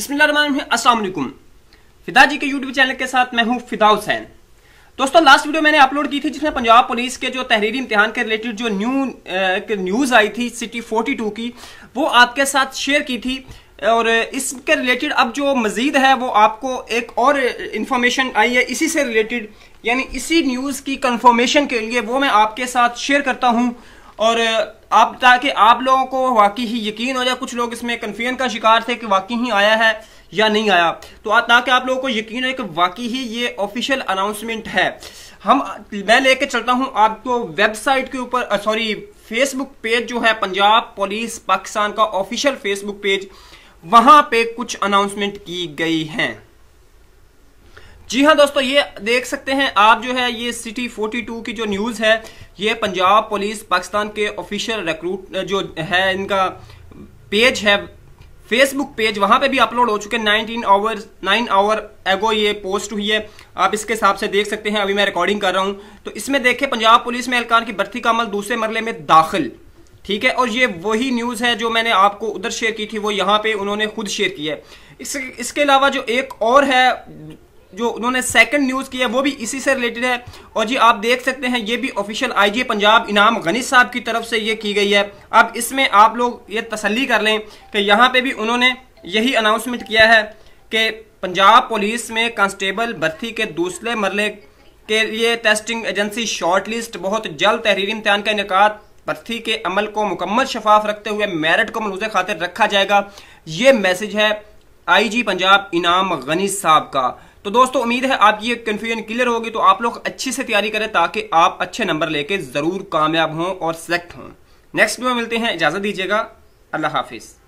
बिस्मिल्लाम फिदा जी के YouTube channel के साथ मैं हूं फिदा हुसैन दोस्तों लास्ट वीडियो मैंने अपलोड की थी जिसमें पंजाब पुलिस के जो तहरीरी इम्तिहान के रिलेटेड जो न्यू न्यूज़ आई थी सिटी 42 की वो आपके साथ शेयर की थी और इसके रिलेटेड अब जो मज़ीद है वो आपको एक और इन्फॉर्मेशन आई है इसी से रिलेटेड यानी इसी न्यूज़ की कन्फर्मेशन के लिए वो मैं आपके साथ शेयर करता हूँ और आप ताकि आप लोगों को वाकई ही यकीन हो जाए कुछ लोग इसमें कन्फ्यूजन का शिकार थे कि वाकई ही आया है या नहीं आया तो ताकि आप लोगों को यकीन हो कि वाकई ही ये ऑफिशियल अनाउंसमेंट है हम मैं लेके चलता हूं आपको वेबसाइट के ऊपर सॉरी फेसबुक पेज जो है पंजाब पुलिस पाकिस्तान का ऑफिशियल फेसबुक पेज वहां पे कुछ अनाउंसमेंट की गई हैं जी हाँ दोस्तों ये देख सकते हैं आप जो है ये सिटी 42 की जो न्यूज़ है ये पंजाब पुलिस पाकिस्तान के ऑफिशियल रिक्रूट जो है इनका पेज है फेसबुक पेज वहां पे भी अपलोड हो चुके हैं नाइनटीन आवर नाइन आवर एगो ये पोस्ट हुई है आप इसके हिसाब से देख सकते हैं अभी मैं रिकॉर्डिंग कर रहा हूं तो इसमें देखे पंजाब पुलिस में एहलकार की भर्ती का अमल दूसरे मरले में दाखिल ठीक है और ये वही न्यूज़ है जो मैंने आपको उधर शेयर की थी वो यहाँ पे उन्होंने खुद शेयर की है इस, इसके अलावा जो एक और है जो उन्होंने सेकंड न्यूज़ की है वो भी इसी से रिलेटेड है और जी आप देख सकते हैं ये भी ऑफिशियल आईजी पंजाब इनाम गनी साहब की तरफ से ये की गई है अब इसमें आप लोग ये तसल्ली कर लें कि यहाँ पे भी उन्होंने यही अनाउंसमेंट किया है कि पंजाब पुलिस में कांस्टेबल भर्ती के दूसरे मरले के लिए टेस्टिंग एजेंसी शॉर्ट लिस्ट बहुत जल्द तहरीरी इम्तहान का इनका भर्ती के अमल को मुकम्मल शफाफ रखते हुए मेरिट को मनोज खातिर रखा जाएगा ये मैसेज है आईजी पंजाब इनाम गनी साहब का तो दोस्तों उम्मीद है आपकी ये कन्फ्यूजन क्लियर होगी तो आप लोग अच्छी से तैयारी करें ताकि आप अच्छे नंबर लेके ज़रूर कामयाब हों और सेलेक्ट हों नेक्स्ट में मिलते हैं इजाज़त दीजिएगा अल्लाह हाफिज़